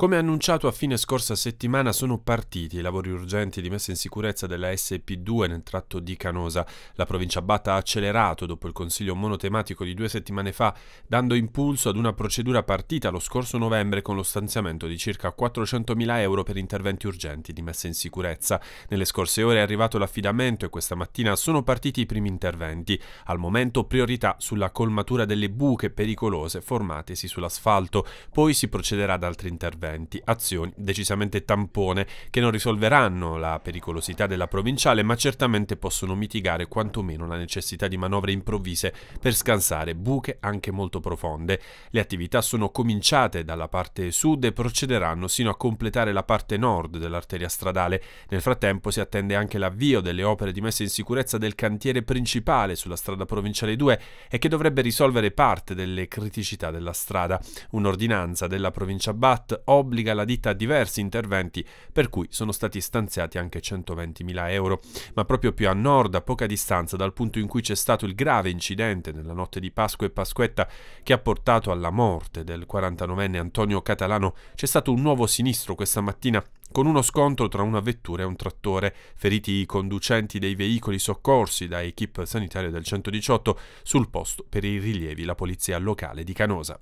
Come annunciato a fine scorsa settimana sono partiti i lavori urgenti di messa in sicurezza della SP2 nel tratto di Canosa. La provincia Batta ha accelerato dopo il consiglio monotematico di due settimane fa, dando impulso ad una procedura partita lo scorso novembre con lo stanziamento di circa 400.000 euro per interventi urgenti di messa in sicurezza. Nelle scorse ore è arrivato l'affidamento e questa mattina sono partiti i primi interventi. Al momento priorità sulla colmatura delle buche pericolose formatesi sull'asfalto, poi si procederà ad altri interventi equivalenti azioni decisamente tampone che non risolveranno la pericolosità della provinciale ma certamente possono mitigare quantomeno la necessità di manovre improvvise per scansare buche anche molto profonde. Le attività sono cominciate dalla parte sud e procederanno sino a completare la parte nord dell'arteria stradale. Nel frattempo si attende anche l'avvio delle opere di messa in sicurezza del cantiere principale sulla strada provinciale 2 e che dovrebbe risolvere parte delle criticità della strada. Un'ordinanza della provincia BAT obbliga la ditta a diversi interventi, per cui sono stati stanziati anche 120.000 euro. Ma proprio più a nord, a poca distanza dal punto in cui c'è stato il grave incidente nella notte di Pasqua e Pasquetta che ha portato alla morte del 49enne Antonio Catalano, c'è stato un nuovo sinistro questa mattina con uno scontro tra una vettura e un trattore, feriti i conducenti dei veicoli soccorsi da equip sanitaria del 118 sul posto per i rilievi la polizia locale di Canosa.